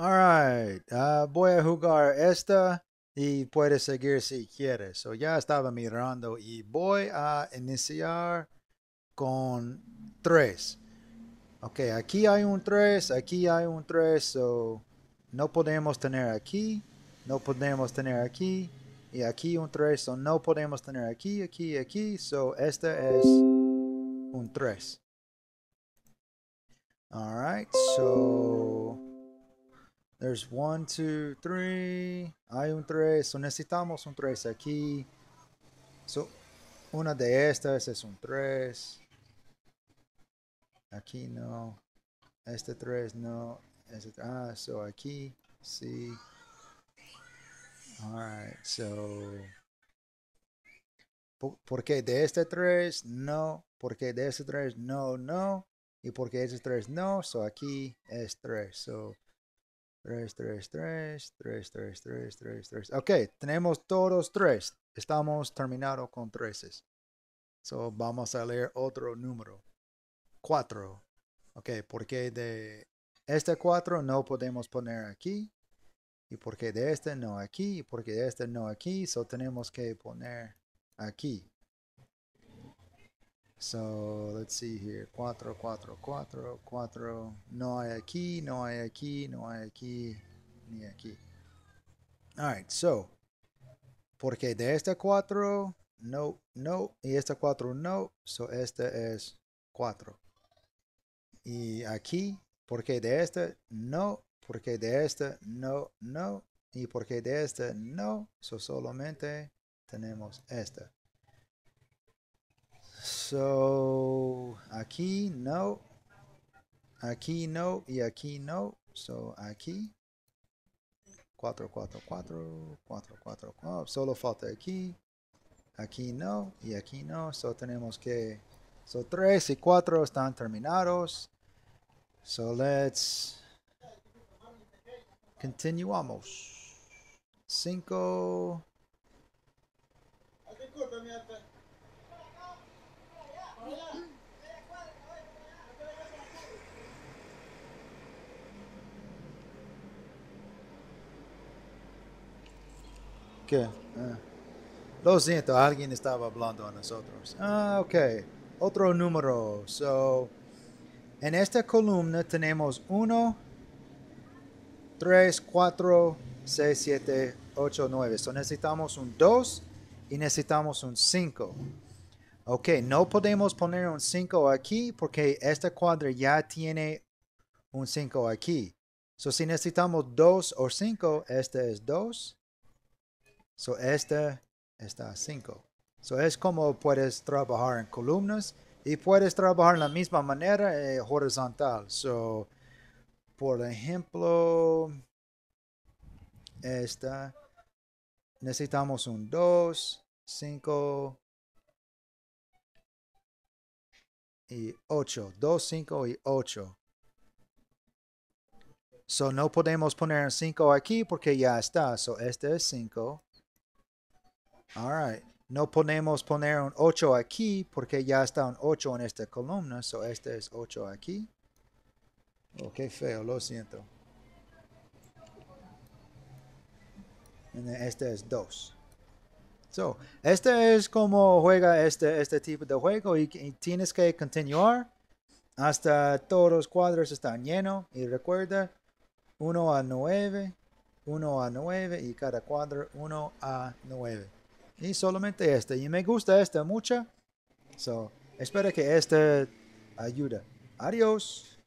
Alright, ah, voy a jugar esta y puedes seguir si quieres. So ya estaba mirando y voy a iniciar con 3. Ok, aquí hay un 3, aquí hay un 3, so no podemos tener aquí, no podemos tener aquí, y aquí un 3, so no podemos tener aquí, aquí, aquí, so esta es un tres. Alright, so There's one, two, three. Hay un tres. necesitamos un tres aquí. So, una de estas es un tres. Aquí no. Este tres no. Este ah, so aquí sí. right, so. Por, Porque de este tres no. Porque de este tres no, no. Y porque este tres no. So aquí es tres. So. 3, 3, 3, 3, 3, 3, 3, 3. Ok, tenemos todos 3. Estamos terminados con 13. So vamos a leer otro número. 4. Ok, porque de este 4 no podemos poner aquí. Y porque de este no aquí. Y porque de este no aquí. So tenemos que poner aquí. So let's see here. 4, 4, 4, 4. No hay aquí, no hay aquí, no hay aquí, ni aquí. All right, so. Porque de esta 4, no, no. Y esta 4, no. So esta es 4. Y aquí, porque de esta, no. Porque de esta, no, no. Y porque de esta, no. So solamente tenemos esta. So aquí no, aquí no y aquí no. So aquí 4, 4, 4, 4, 4, 4. Solo falta aquí, aquí no y aquí no. So tenemos que, so 3 y 4 están terminados. So let's continuamos. 5. ¿Qué? Ah. Lo siento, alguien estaba hablando a nosotros. Ah, ok. Otro número. So, en esta columna tenemos 1, 3, 4, 6, 7, 8, 9. So necesitamos un 2 y necesitamos un 5. Ok, no podemos poner un 5 aquí porque este cuadro ya tiene un 5 aquí. So si necesitamos 2 o 5, este es 2 So este está a 5. So es como puedes trabajar en columnas y puedes trabajar en la misma manera eh, horizontal. So, por ejemplo, esta necesitamos un 2, 5 y 8. 2, 5 y 8. So no podemos poner 5 aquí porque ya está. So este es 5 All right. No podemos poner un 8 aquí porque ya está un 8 en esta columna. So este es 8 aquí. Oh, qué feo, lo siento. Este es 2. So, este es como juega este, este tipo de juego y, y tienes que continuar hasta todos los cuadros están llenos. Y recuerda, 1 a 9, 1 a 9 y cada cuadro 1 a 9. Y solamente este. Y me gusta esta mucho. So, espero que este ayude. Adiós.